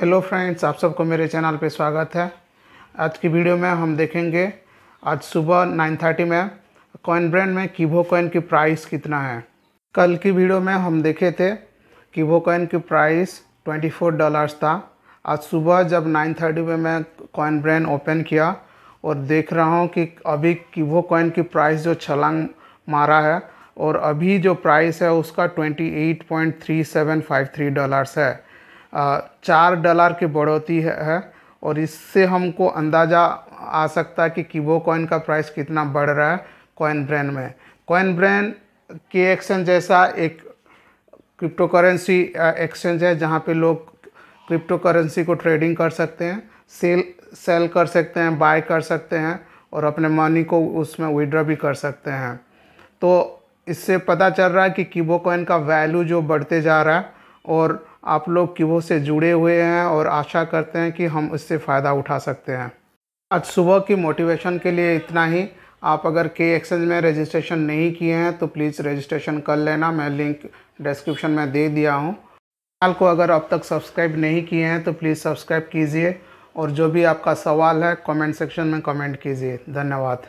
hello friends आप सबको मेरे चैनल पे स्वागत है आज की वीडियो में हम देखेंगे आज सुबह 9:30 में कॉइन ब्रांड में कीवो कॉइन की प्राइस कितना है कल की वीडियो में हम देखे थे कीवो कॉइन की प्राइस 24 डॉलर्स था आज सुबह जब 9:30 में मैं कॉइन ब्रांड ओपन किया और देख रहा हूँ कि अभी कीवो कॉइन की प्राइस जो छलांग मारा है और अभी जो प्राइस है उसका ट्वेंटी डॉलर्स है चार डॉलर की बढ़ोतरी है और इससे हमको अंदाज़ा आ सकता है कि कीबो कॉइन का प्राइस कितना बढ़ रहा है कॉइन ब्रैंड में कॉइन ब्रैंड के एक्सचेंज जैसा एक क्रिप्टो करेंसी एक्सचेंज है जहाँ पे लोग क्रिप्टो करेंसी को ट्रेडिंग कर सकते हैं सेल सेल कर सकते हैं बाय कर सकते हैं और अपने मनी को उसमें विड्रॉ भी कर सकते हैं तो इससे पता चल रहा है कि कीबो कॉइन का वैल्यू जो बढ़ते जा रहा है और आप लोग क्यूबो से जुड़े हुए हैं और आशा करते हैं कि हम इससे फ़ायदा उठा सकते हैं आज सुबह की मोटिवेशन के लिए इतना ही आप अगर के एक्सचेंज में रजिस्ट्रेशन नहीं किए हैं तो प्लीज़ रजिस्ट्रेशन कर लेना मैं लिंक डिस्क्रिप्शन में दे दिया हूँ चैनल को अगर अब तक सब्सक्राइब नहीं किए हैं तो प्लीज़ सब्सक्राइब कीजिए और जो भी आपका सवाल है कमेंट सेक्शन में कमेंट कीजिए धन्यवाद